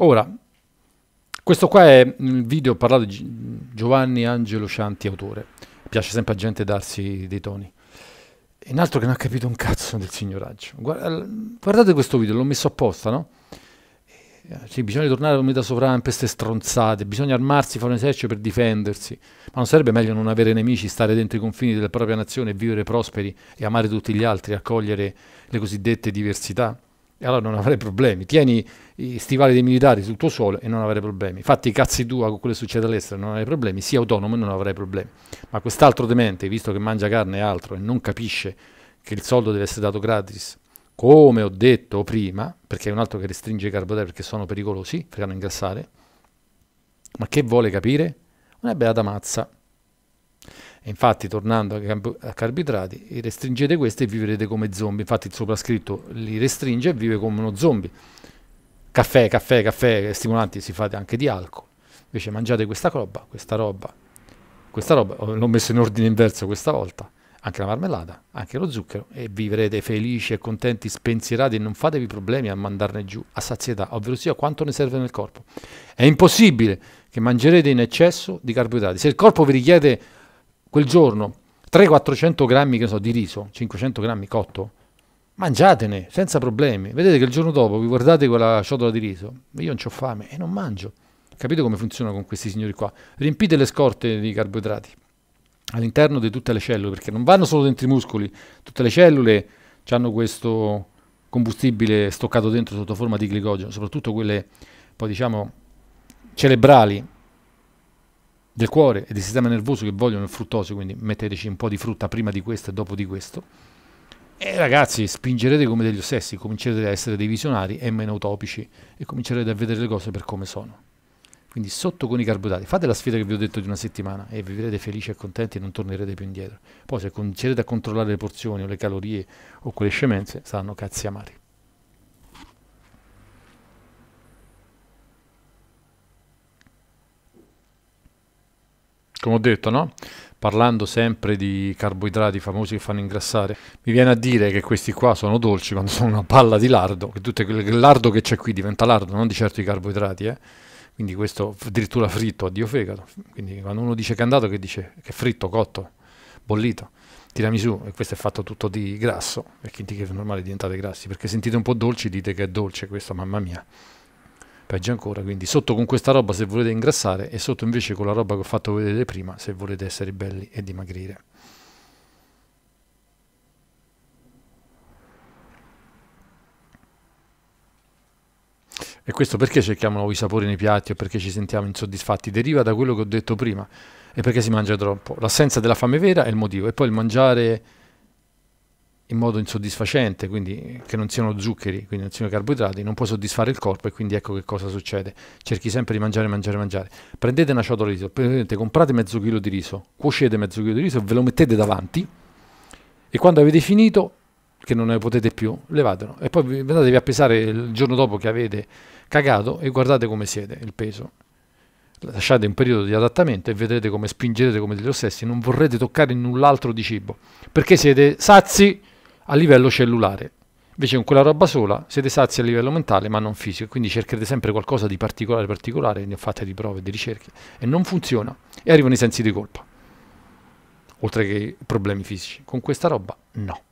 Ora, questo qua è il video parlato di Giovanni Angelo Scianti, autore. Piace sempre a gente darsi dei toni. E un altro che non ha capito un cazzo del signoraggio. guardate questo video, l'ho messo apposta, no? Eh, sì, bisogna tornare all'unità sovrana queste stronzate, bisogna armarsi, fare un esercito per difendersi. Ma non sarebbe meglio non avere nemici, stare dentro i confini della propria nazione, vivere prosperi e amare tutti gli altri, accogliere le cosiddette diversità? e allora non avrai problemi. Tieni i stivali dei militari sul tuo suolo e non avrai problemi. Fatti i cazzi tua con quello che succede all'estero, non avrai problemi. Sii autonomo e non avrai problemi. Ma quest'altro demente, visto che mangia carne e altro e non capisce che il soldo deve essere dato gratis, come ho detto prima, perché è un altro che restringe i carboidrati perché sono pericolosi, fanno ingrassare, ma che vuole capire? Una beata mazza. E infatti, tornando a, carboidrati, restringete questi e vivrete come zombie. Infatti, il soprascritto li restringe e vive come uno zombie. Caffè, caffè, caffè, stimolanti si fate anche di alcol. Invece mangiate questa roba, questa roba, questa roba, l'ho messo in ordine inverso questa volta, anche la marmellata, anche lo zucchero e vivrete felici e contenti, spensierati e non fatevi problemi a mandarne giù a sazietà, ovvero sia quanto ne serve nel corpo. È impossibile che mangerete in eccesso di carboidrati. Se il corpo vi richiede quel giorno 300-400 grammi so, di riso, 500 grammi cotto, mangiatene senza problemi. Vedete che il giorno dopo vi guardate quella ciotola di riso, io non ho fame e non mangio. Capite come funziona con questi signori qua? Riempite le scorte di carboidrati all'interno di tutte le cellule, perché non vanno solo dentro i muscoli, tutte le cellule hanno questo combustibile stoccato dentro sotto forma di glicogeno, soprattutto quelle poi diciamo cerebrali del cuore e del sistema nervoso che vogliono il fruttosio, quindi metteteci un po' di frutta prima di questo e dopo di questo. E ragazzi, spingerete come degli ossessi, comincerete a essere dei visionari e meno utopici e comincerete a vedere le cose per come sono. Quindi sotto con i carboidrati, fate la sfida che vi ho detto di una settimana e vivrete felici e contenti e non tornerete più indietro. Poi se comincerete a controllare le porzioni o le calorie o quelle scemenze, saranno cazzi amari. come ho detto, no? parlando sempre di carboidrati famosi che fanno ingrassare, mi viene a dire che questi qua sono dolci quando sono una palla di lardo, che tutto il lardo che c'è qui diventa lardo, non di certo i carboidrati, eh? quindi questo addirittura fritto, addio fegato, quindi quando uno dice che è andato che dice che è fritto, cotto, bollito, tirami su e questo è fatto tutto di grasso, e chi che è normale diventate grassi, perché sentite un po' dolci dite che è dolce questo, mamma mia peggio ancora quindi sotto con questa roba se volete ingrassare e sotto invece con la roba che ho fatto vedere prima se volete essere belli e dimagrire E questo perché cerchiamo nuovi sapori nei piatti o perché ci sentiamo insoddisfatti deriva da quello che ho detto prima e perché si mangia troppo. L'assenza della fame vera è il motivo e poi il mangiare in modo insoddisfacente, quindi che non siano zuccheri, quindi non siano carboidrati, non può soddisfare il corpo e quindi ecco che cosa succede. Cerchi sempre di mangiare, mangiare, mangiare. Prendete una ciotola di riso, prendete, comprate mezzo chilo di riso, cuocete mezzo chilo di riso, ve lo mettete davanti e quando avete finito, che non ne potete più, levatelo e poi andatevi a pesare il giorno dopo che avete cagato e guardate come siete, il peso. Lasciate un periodo di adattamento e vedrete come spingerete come degli ossessi, non vorrete toccare null'altro di cibo, perché siete sazi a livello cellulare. Invece con quella roba sola siete sazi a livello mentale ma non fisico, quindi cercherete sempre qualcosa di particolare particolare, ne ho fatte di prove, di ricerche, e non funziona, e arrivano i sensi di colpa, oltre che problemi fisici. Con questa roba no.